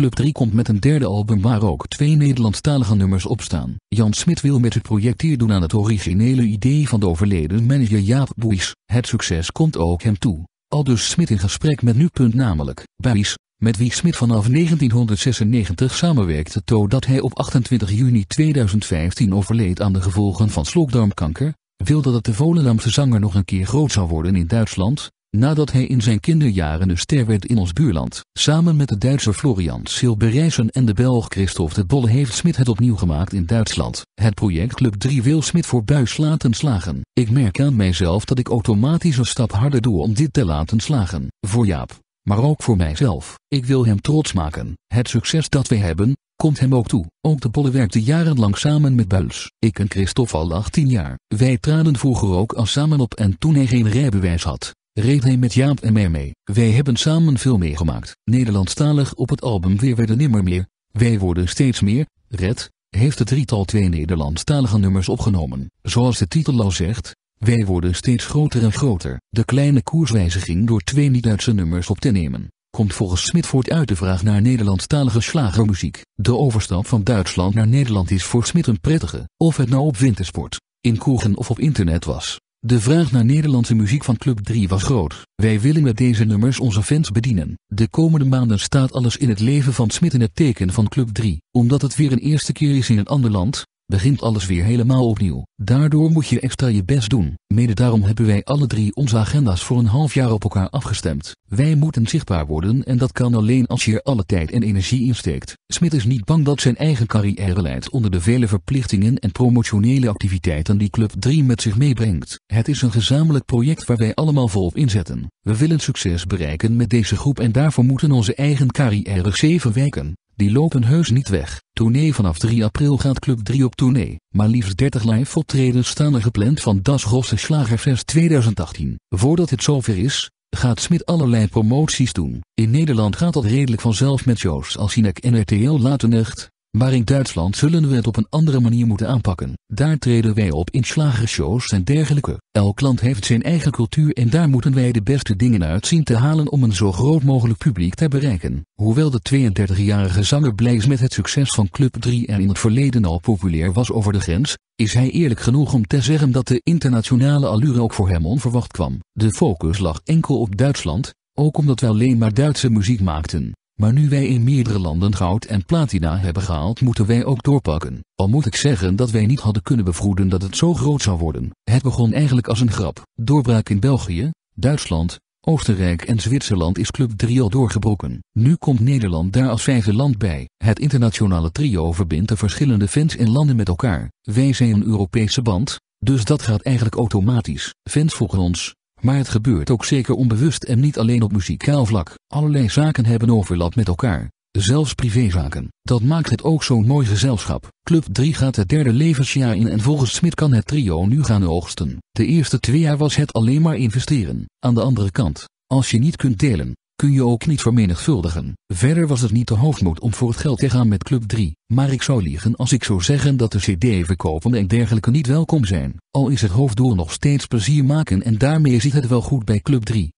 Club 3 komt met een derde album waar ook twee Nederlandstalige nummers op staan. Jan Smit wil met het project doen aan het originele idee van de overleden manager Jaap Boeis. Het succes komt ook hem toe. Aldus Smit in gesprek met nu. namelijk, Boeys, met wie Smit vanaf 1996 samenwerkte totdat hij op 28 juni 2015 overleed aan de gevolgen van slokdarmkanker, wilde dat de Volendamse zanger nog een keer groot zou worden in Duitsland, nadat hij in zijn kinderjaren een ster werd in ons buurland. Samen met de Duitser Florian Silberijsen en de Belg Christophe de Bolle heeft Smit het opnieuw gemaakt in Duitsland. Het project Club 3 wil Smit voor buis laten slagen. Ik merk aan mijzelf dat ik automatisch een stap harder doe om dit te laten slagen. Voor Jaap, maar ook voor mijzelf. Ik wil hem trots maken. Het succes dat we hebben, komt hem ook toe. Ook de Bolle werkte jarenlang samen met Buis. Ik en Christophe al 18 jaar. Wij traden vroeger ook al samen op en toen hij geen rijbewijs had, Reed hij met Jaap en mij mee. Wij hebben samen veel meegemaakt. Nederlandstalig op het album Weer werden nimmer meer. Wij worden steeds meer. Red heeft het drietal twee Nederlandstalige nummers opgenomen. Zoals de titel al zegt, wij worden steeds groter en groter. De kleine koerswijziging door twee niet-Duitse nummers op te nemen, komt volgens Smit voort uit de vraag naar Nederlandstalige slagermuziek. De overstap van Duitsland naar Nederland is voor Smit een prettige, of het nou op wintersport, in kroegen of op internet was. De vraag naar Nederlandse muziek van Club 3 was groot. Wij willen met deze nummers onze fans bedienen. De komende maanden staat alles in het leven van Smit in het teken van Club 3. Omdat het weer een eerste keer is in een ander land, begint alles weer helemaal opnieuw. Daardoor moet je extra je best doen. Mede daarom hebben wij alle drie onze agenda's voor een half jaar op elkaar afgestemd. Wij moeten zichtbaar worden en dat kan alleen als je er alle tijd en energie in steekt. Smit is niet bang dat zijn eigen carrière leidt onder de vele verplichtingen en promotionele activiteiten die Club 3 met zich meebrengt. Het is een gezamenlijk project waar wij allemaal volop inzetten. We willen succes bereiken met deze groep en daarvoor moeten onze eigen carrière zeven wijken die lopen heus niet weg. Tournee vanaf 3 april gaat Club 3 op tournee, maar liefst 30 live optredens staan er gepland van Das Grosse Slagerfest 2018. Voordat het zover is, gaat Smit allerlei promoties doen. In Nederland gaat dat redelijk vanzelf met shows als Sinek en RTL Night. Maar in Duitsland zullen we het op een andere manier moeten aanpakken. Daar treden wij op in slagershows en dergelijke. Elk land heeft zijn eigen cultuur en daar moeten wij de beste dingen uit zien te halen om een zo groot mogelijk publiek te bereiken. Hoewel de 32-jarige zanger is met het succes van Club 3 en in het verleden al populair was over de grens, is hij eerlijk genoeg om te zeggen dat de internationale allure ook voor hem onverwacht kwam. De focus lag enkel op Duitsland, ook omdat we alleen maar Duitse muziek maakten. Maar nu wij in meerdere landen goud en platina hebben gehaald moeten wij ook doorpakken. Al moet ik zeggen dat wij niet hadden kunnen bevroeden dat het zo groot zou worden. Het begon eigenlijk als een grap. Doorbraak in België, Duitsland, Oostenrijk en Zwitserland is Club 3 al doorgebroken. Nu komt Nederland daar als vijfde land bij. Het internationale trio verbindt de verschillende fans in landen met elkaar. Wij zijn een Europese band, dus dat gaat eigenlijk automatisch. Fans volgen ons, maar het gebeurt ook zeker onbewust en niet alleen op muzikaal vlak. Allerlei zaken hebben overlap met elkaar, zelfs privézaken. Dat maakt het ook zo'n mooi gezelschap. Club 3 gaat het derde levensjaar in en volgens Smit kan het trio nu gaan oogsten. De eerste twee jaar was het alleen maar investeren. Aan de andere kant, als je niet kunt delen, kun je ook niet vermenigvuldigen. Verder was het niet de hoofdmoed om voor het geld te gaan met Club 3, maar ik zou liegen als ik zou zeggen dat de cd-verkopen en dergelijke niet welkom zijn, al is het hoofddoel nog steeds plezier maken en daarmee zit het wel goed bij Club 3.